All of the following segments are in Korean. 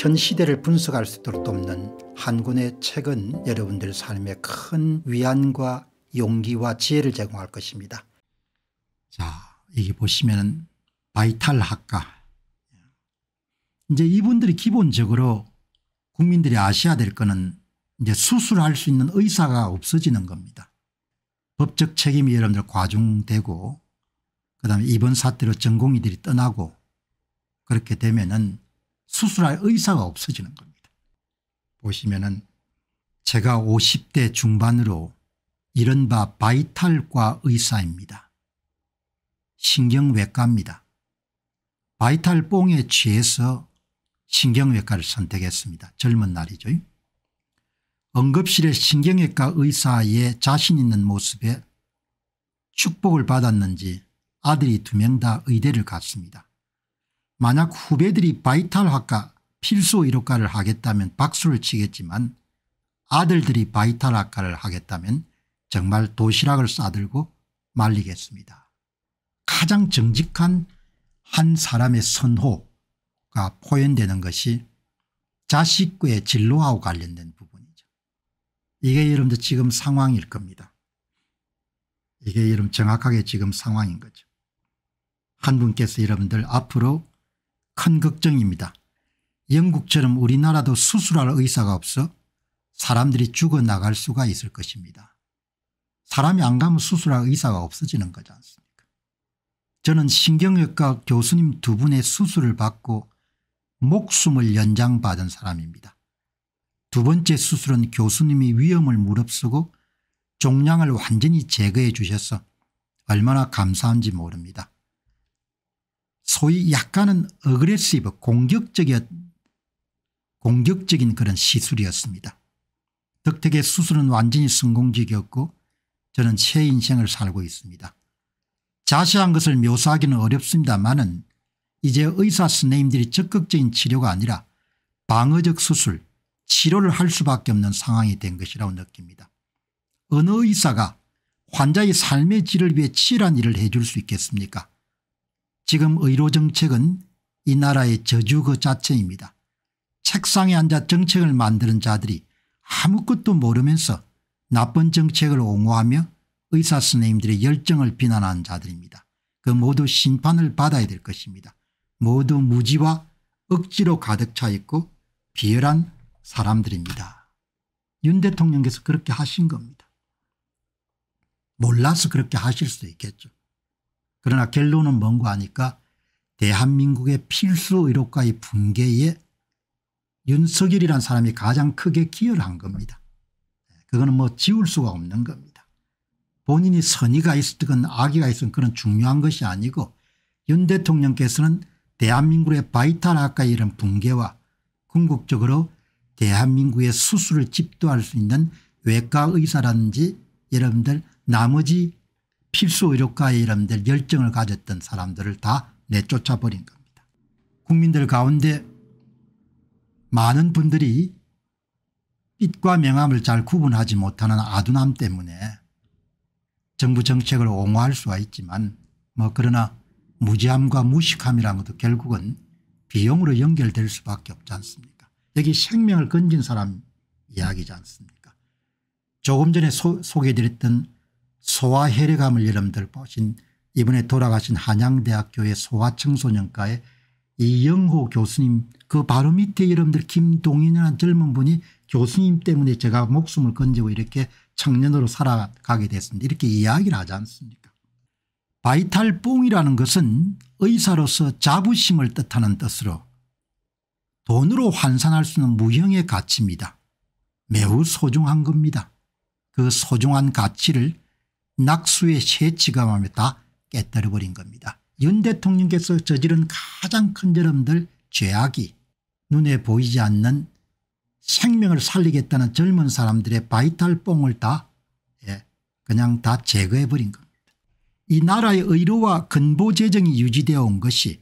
현 시대를 분석할 수 있도록 돕는 한 권의 책은 여러분들 삶에 큰 위안과 용기와 지혜를 제공할 것입니다. 자, 여기 보시면 바이탈 학과. 이제 이분들이 기본적으로 국민들이 아셔야 될 거는 이제 수술할 수 있는 의사가 없어지는 겁니다. 법적 책임이 여러분들 과중되고 그다음에 이번 사태로 전공의들이 떠나고 그렇게 되면은 수술할 의사가 없어지는 겁니다. 보시면은 제가 50대 중반으로 이른바 바이탈과 의사입니다. 신경외과입니다. 바이탈 뽕에 취해서 신경외과를 선택했습니다. 젊은 날이죠. 응급실의 신경외과 의사의 자신 있는 모습에 축복을 받았는지 아들이 두 명 다 의대를 갔습니다. 만약 후배들이 바이탈학과 필수 이호과를 하겠다면 박수를 치겠지만 아들들이 바이탈학과를 하겠다면 정말 도시락을 싸들고 말리겠습니다. 가장 정직한 한 사람의 선호가 포현되는 것이 자식의 과 진로하고 관련된 부분이죠. 이게 여러분들 지금 상황일 겁니다. 이게 여러분 정확하게 지금 상황인 거죠. 한 분께서 여러분들 앞으로 큰 걱정입니다. 영국처럼 우리나라도 수술할 의사가 없어 사람들이 죽어나갈 수가 있을 것입니다. 사람이 안 가면 수술할 의사가 없어지는 거지 않습니까 저는 신경외과 교수님 두 분의 수술을 받고 목숨을 연장받은 사람입니다. 두 번째 수술은 교수님이 위험을 무릅쓰고 종양을 완전히 제거해 주셔서 얼마나 감사한지 모릅니다. 소위 약간은 어그레시브 공격적인 공격적인 그런 시술이었습니다. 덕택의 수술은 완전히 성공적이었고 저는 새 인생을 살고 있습니다. 자세한 것을 묘사하기는 어렵습니다만은 이제 의사 선생님들이 적극적인 치료가 아니라 방어적 수술 치료를 할 수밖에 없는 상황이 된 것이라고 느낍니다. 어느 의사가 환자의 삶의 질을 위해 치열한 일을 해줄 수 있겠습니까 지금 의료정책은 이 나라의 저주 그 자체입니다. 책상에 앉아 정책을 만드는 자들이 아무것도 모르면서 나쁜 정책을 옹호하며 의사 선생님들의 열정을 비난하는 자들입니다. 그 모두 심판을 받아야 될 것입니다. 모두 무지와 억지로 가득 차 있고 비열한 사람들입니다. 윤 대통령께서 그렇게 하신 겁니다. 몰라서 그렇게 하실 수 있겠죠. 그러나 결론은 뭔고 하니까 대한민국의 필수 의료과의 붕괴에 윤석열이란 사람이 가장 크게 기여를 한 겁니다. 그거는 뭐 지울 수가 없는 겁니다. 본인이 선의가 있든 악의가 있든 그런 중요한 것이 아니고 윤 대통령께서는 대한민국의 바이탈학과의 이런 붕괴와 궁극적으로 대한민국의 수술을 집도할 수 있는 외과 의사라든지 여러분들 나머지 필수 의료과에 이름들 열정을 가졌던 사람들을 다 내쫓아버린 겁니다. 국민들 가운데 많은 분들이 빛과 명암을 잘 구분하지 못하는 아둔함 때문에 정부 정책을 옹호할 수가 있지만 뭐 그러나 무지함과 무식함이라는 것도 결국은 비용으로 연결될 수밖에 없지 않습니까 여기 생명을 건진 사람 이야기지 않습니까 조금 전에 소, 개해드렸던 소아 혈액암을 여러분들 보신 이번에 돌아가신 한양대학교의 소아청소년과의 이영호 교수님 그 바로 밑에 여러분들 김동인이라는 젊은 분이 교수님 때문에 제가 목숨을 건지고 이렇게 청년으로 살아가게 됐습니다. 이렇게 이야기를 하지 않습니까 바이탈뽕이라는 것은 의사로서 자부심을 뜻하는 뜻으로 돈으로 환산할 수 있는 무형의 가치입니다. 매우 소중한 겁니다. 그 소중한 가치를 낙수의 새 지감함에다 깨뜨려버린 겁니다. 윤 대통령께서 저지른 가장 큰 저놈들 죄악이 눈에 보이지 않는 생명을 살리겠다는 젊은 사람들의 바이탈 뽕을 다 예, 그냥 다 제거해버린 겁니다. 이 나라의 의료와 근보 재정이 유지되어 온 것이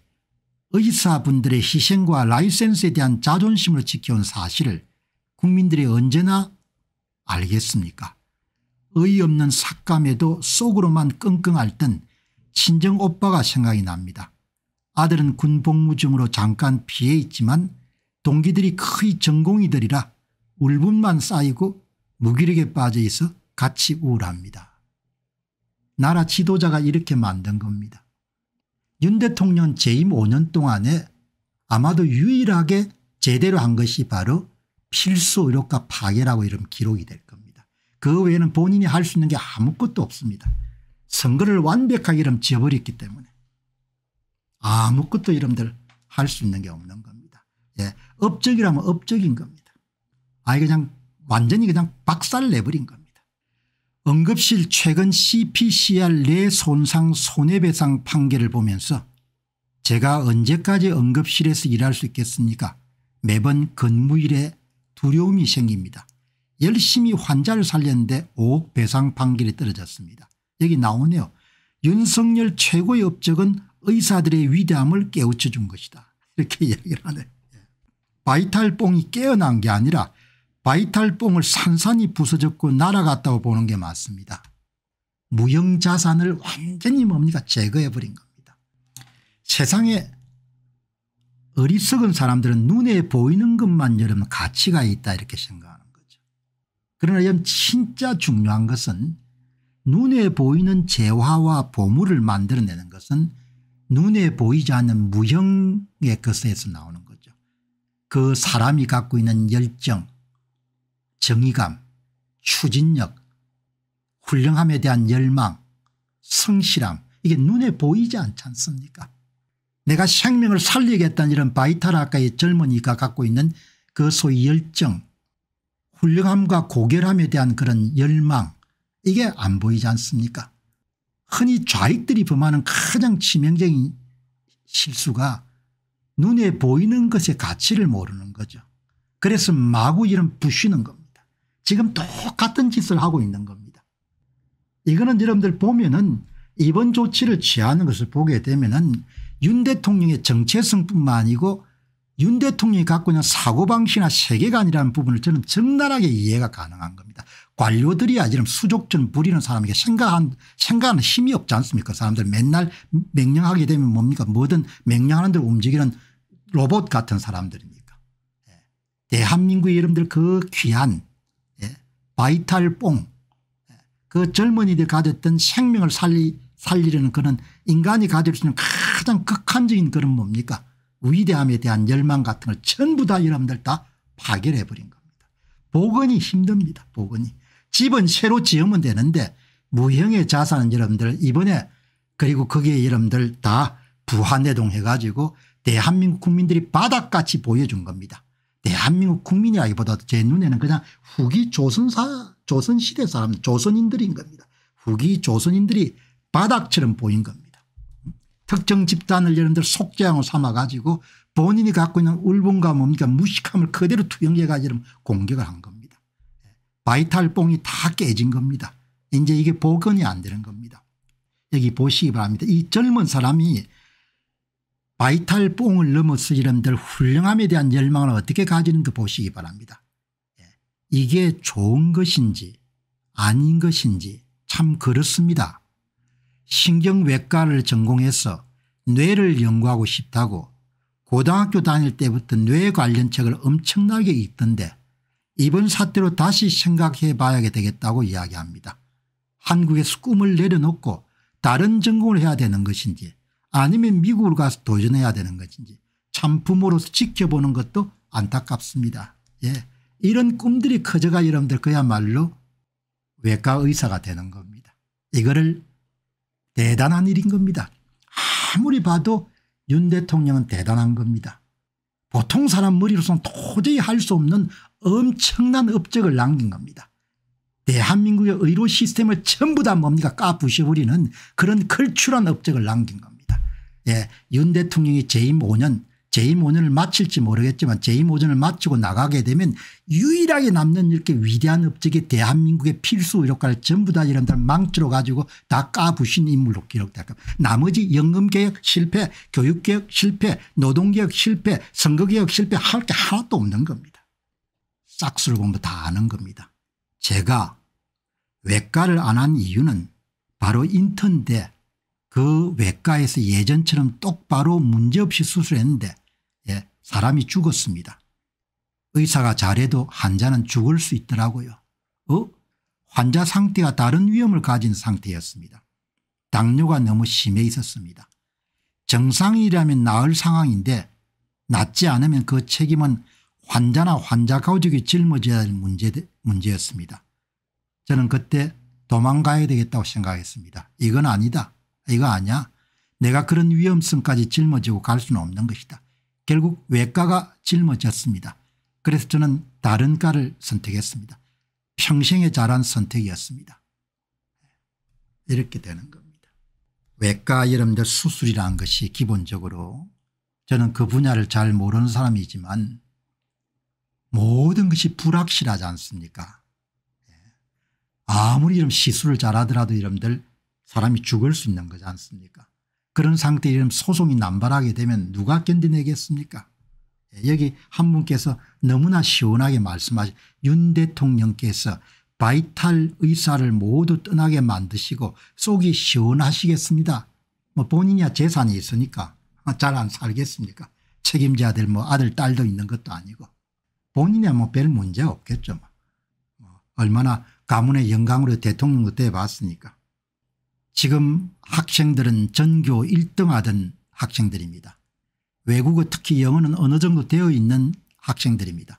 의사분들의 희생과 라이센스에 대한 자존심을 지켜온 사실을 국민들이 언제나 알겠습니까 의없는 삭감에도 속으로만 끙끙 앓던 친정 오빠가 생각이 납니다. 아들은 군 복무 중으로 잠깐 피해 있지만 동기들이 거의 전공이들이라 울분만 쌓이고 무기력에 빠져 있어 같이 우울합니다. 나라 지도자가 이렇게 만든 겁니다. 윤 대통령 재임 5년 동안에 아마도 유일하게 제대로 한 것이 바로 필수 의료과 파괴라고 이름 기록이 될 겁니다. 그 외에는 본인이 할 수 있는 게 아무것도 없습니다. 선거를 완벽하게 이름 지어버렸기 때문에 아무것도 이름들 할 수 있는 게 없는 겁니다. 예. 업적이라면 업적인 겁니다. 아예 그냥 완전히 그냥 박살 내버린 겁니다. 응급실 최근 CPCR 뇌 손상 손해배상 판결을 보면서 제가 언제까지 응급실에서 일할 수 있겠습니까 매번 근무일에 두려움이 생깁니다. 열심히 환자를 살렸는데 5억 배상 판결이 떨어졌습니다. 여기 나오네요. 윤석열 최고의 업적은 의사들의 위대함을 깨우쳐 준 것이다. 이렇게 이야기를 하네 예. 바이탈 뽕이 깨어난 게 아니라 바이탈 뽕을 산산히 부서졌고 날아갔다고 보는 게 맞습니다. 무형자산을 완전히 뭡니까 제거해버린 겁니다. 세상에 어리석은 사람들은 눈에 보이는 것만 여러분 가치가 있다 이렇게 생각합니다. 그러나 이건 진짜 중요한 것은 눈에 보이는 재화와 보물을 만들어내는 것은 눈에 보이지 않는 무형의 것에서 나오는 거죠. 그 사람이 갖고 있는 열정, 정의감, 추진력, 훌륭함에 대한 열망, 성실함 이게 눈에 보이지 않지 않습니까 내가 생명을 살리겠다는 이런 바이탈 아까의 젊은이가 갖고 있는 그 소위 열정 훌륭함과 고결함에 대한 그런 열망 이게 안 보이지 않습니까 흔히 좌익들이 범하는 가장 치명적인 실수가 눈에 보이는 것의 가치를 모르는 거죠. 그래서 마구 이런 부시는 겁니다. 지금 똑같은 짓을 하고 있는 겁니다. 이거는 여러분들 보면은 이번 조치를 취하는 것을 보게 되면은 윤 대통령의 정체성뿐만 아니고 윤 대통령이 갖고 있는 사고방식이나 세계관이라는 부분을 저는 적나라하게 이해가 가능한 겁니다. 관료들이야 지금 수족전 부리는 사람에게 생각한 생각하는 힘이 없지 않습니까 그 사람들 맨날 맹령하게 되면 뭡니까 뭐든 맹령하는 대로 움직이는 로봇 같은 사람들입니까 예. 대한민국 여러분들 그 귀한 예. 바이탈 뽕그젊은이들 예. 가졌던 생명을 살리, 살리려는 그런 인간이 가질 수 있는 가장 극한적인 그런 뭡니까 위대함에 대한 열망 같은 걸 전부 다 여러분들 다 파괴를 해버린 겁니다. 복원이 힘듭니다. 복원이. 집은 새로 지으면 되는데 무형의 자산은 여러분들 이번에 그리고 거기에 여러분들 다 부화내동 해가지고 대한민국 국민들이 바닥같이 보여준 겁니다. 대한민국 국민이라기보다도 제 눈에는 그냥 후기 조선사 조선시대 사람 조선인들인 겁니다. 후기 조선인들이 바닥처럼 보인 겁니다. 특정 집단을 여러분들 속죄양으 삼아 가지고 본인이 갖고 있는 울분과 뭡니까 무식함을 그대로 투영해 가지고 공격을 한 겁니다. 바이탈 뽕이 다 깨진 겁니다. 이제 이게 복원이 안 되는 겁니다. 여기 보시기 바랍니다. 이 젊은 사람이 바이탈 뽕을 넘어서 여러분들 훌륭함에 대한 열망을 어떻게 가지는지 보시기 바랍니다. 예. 이게 좋은 것인지 아닌 것인지 참 그렇습니다. 신경외과를 전공해서 뇌를 연구하고 싶다고 고등학교 다닐 때부터 뇌 관련 책을 엄청나게 읽던데 이번 사태로 다시 생각해 봐야 되겠다고 이야기합니다. 한국에서 꿈을 내려놓고 다른 전공을 해야 되는 것인지 아니면 미국으로 가서 도전해야 되는 것인지 참 부모로서 지켜보는 것도 안타깝습니다. 예. 이런 꿈들이 커져가 여러분들 그야말로 외과 의사가 되는 겁니다. 이거를 대단한 일인 겁니다. 아무리 봐도 윤 대통령은 대단한 겁니다. 보통 사람 머리로선 도저히 할 수 없는 엄청난 업적을 남긴 겁니다. 대한민국의 의료 시스템을 전부 다 뭡니까 까부셔버리는 그런 걸출한 업적을 남긴 겁니다. 예, 윤 대통령이 재임 5년 제2모전을 마칠지 모르겠지만 제2모전을 마치고 나가게 되면 유일하게 남는 이렇게 위대한 업적이 대한민국의 필수 의료과를 전부 다 이런들 망치로 가지고 다 까부신 인물로 기록될까 나머지 연금개혁 실패 교육개혁 실패 노동개혁 실패 선거개혁 실패 할 게 하나도 없는 겁니다. 싹쓸 공부 다 하는 겁니다. 제가 외과를 안 한 이유는 바로 인턴 대그 외과에서 예전처럼 똑바로 문제없이 수술했는데 사람이 죽었습니다. 의사가 잘해도 환자는 죽을 수 있더라고요. 어? 환자 상태가 다른 위험을 가진 상태였습니다. 당뇨가 너무 심해 있었습니다. 정상이라면 나을 상황인데 낫지 않으면 그 책임은 환자나 환자 가족이 짊어져야 할 문제, 문제였습니다. 저는 그때 도망가야 되겠다고 생각했습니다. 이건 아니다. 이거 아니야. 내가 그런 위험성까지 짊어지고 갈 수는 없는 것이다. 결국 외과가 짊어졌습니다. 그래서 저는 다른 과를 선택했습니다. 평생에 잘한 선택이었습니다. 이렇게 되는 겁니다. 외과 여러분들 수술이라는 것이 기본적으로 저는 그 분야를 잘 모르는 사람이지만 모든 것이 불확실하지 않습니까 예. 아무리 이런 시술을 잘하더라도 여러분들 사람이 죽을 수 있는 거지 않습니까 그런 상태에 소송이 남발하게 되면 누가 견디내겠습니까 예, 여기 한 분께서 너무나 시원하게 말씀하신 윤 대통령께서 바이탈 의사를 모두 떠나게 만드시고 속이 시원하시겠습니다. 뭐 본인이야 재산이 있으니까 잘 안 살겠습니까 책임져야 될뭐 아들 딸도 있는 것도 아니고 본인이야 뭐별 문제 없겠죠. 뭐. 뭐. 얼마나 가문의 영광으로 대통령 그때 봤으니까 지금 학생들은 전교 1등 하던 학생들입니다. 외국어 특히 영어는 어느 정도 되어 있는 학생들입니다.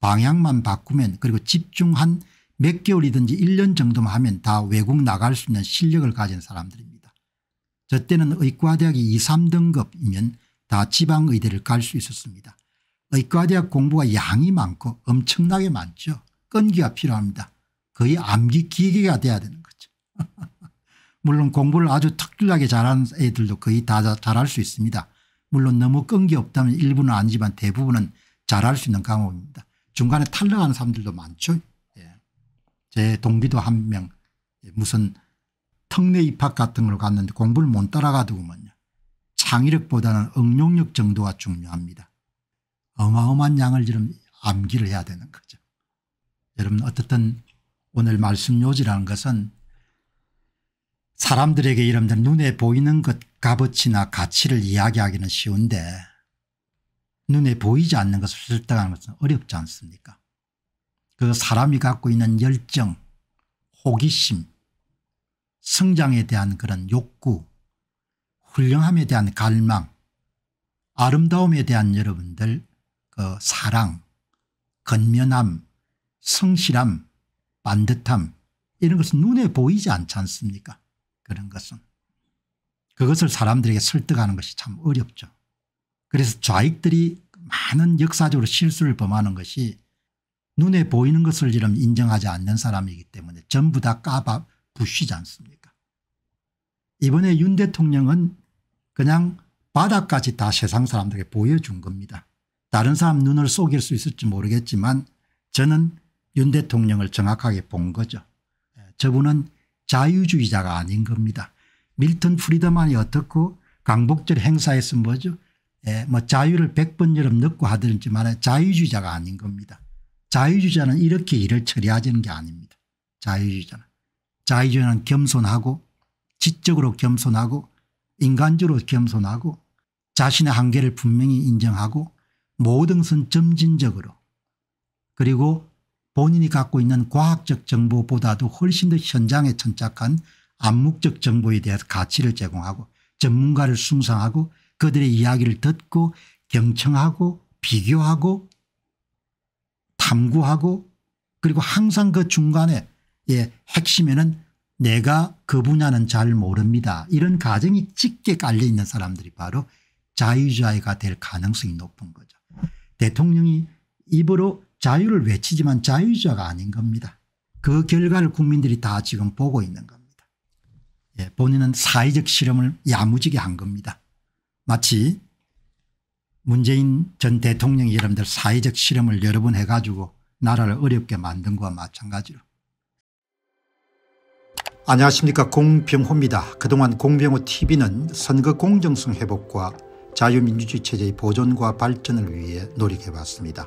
방향만 바꾸면 그리고 집중한 몇 개월이든지 1년 정도만 하면 다 외국 나갈 수 있는 실력을 가진 사람들입니다. 저 때는 의과대학이 2, 3등급이면 다 지방의대를 갈 수 있었습니다. 의과대학 공부가 양이 많고 엄청나게 많죠. 끈기가 필요합니다. 거의 암기 기계가 돼야 되는 거죠. 물론 공부를 아주 특출나게 잘하는 애들도 거의 다 잘할 수 있습니다. 물론 너무 끈기 없다면 일부는 아니지만 대부분은 잘할 수 있는 과목입니다. 중간에 탈락하는 사람들도 많죠. 예. 제 동기도 한명 예, 무슨 특례 입학 같은 걸 갔는데 공부를 못 따라가더구먼요. 창의력보다는 응용력 정도가 중요합니다. 어마어마한 양을 지금 암기를 해야 되는 거죠. 여러분 어떻든 오늘 말씀 요지라는 것은 사람들에게 이러면 눈에 보이는 것 값어치나 가치를 이야기하기는 쉬운데 눈에 보이지 않는 것을 설득하는 것은 어렵지 않습니까 그 사람이 갖고 있는 열정 호기심 성장에 대한 그런 욕구 훌륭함에 대한 갈망 아름다움에 대한 여러분들 그 사랑 건면함 성실함 반듯함 이런 것은 눈에 보이지 않지 않습니까 그런 것은. 그것을 사람들에게 설득하는 것이 참 어렵죠. 그래서 좌익들이 많은 역사적으로 실수를 범하는 것이 눈에 보이는 것을 이름 인정하지 않는 사람이기 때문에 전부 다 까봐 부시지 않습니까 이번에 윤 대통령은 그냥 바닥까지 다 세상 사람들에게 보여준 겁니다. 다른 사람 눈을 속일 수 있을지 모르겠지만 저는 윤 대통령을 정확하게 본 거죠. 예, 저분은 자유주의자가 아닌 겁니다. 밀턴 프리더만이 어떻고 강복절 행사에서 뭐죠 예, 뭐 자유를 백 번 여름 넣고 하든지 말해 자유주의자가 아닌 겁니다. 자유주의자는 이렇게 일을 처리하지는 게 아닙니다. 자유주의자는. 자유주의는 겸손하고 지적으로 겸손하고 인간적으로 겸손하고 자신의 한계를 분명히 인정하고 모든 것은 점진적으로 그리고 본인이 갖고 있는 과학적 정보보다도 훨씬 더 현장에 천착한 암묵적 정보에 대해서 가치를 제공하고 전문가를 숭상하고 그들의 이야기를 듣고 경청하고 비교하고 탐구하고 그리고 항상 그 중간에 예, 핵심에는 내가 그 분야는 잘 모릅니다. 이런 가정이 짙게 깔려 있는 사람들이 바로 자유자애가 될 가능성이 높은 거죠. 대통령이 입으로 자유를 외치지만 자유자가 아닌 겁니다. 그 결과를 국민들이 다 지금 보고 있는 겁니다. 예, 본인은 사회적 실험을 야무지게 한 겁니다. 마치 문재인 전 대통령이 여러분들 사회적 실험을 여러 번 해가지고 나라를 어렵게 만든 것과 마찬가지로. 안녕하십니까 공병호입니다. 그동안 공병호 tv는 선거 공정성 회복과 자유민주주의 체제의 보존과 발전을 위해 노력해왔습니다.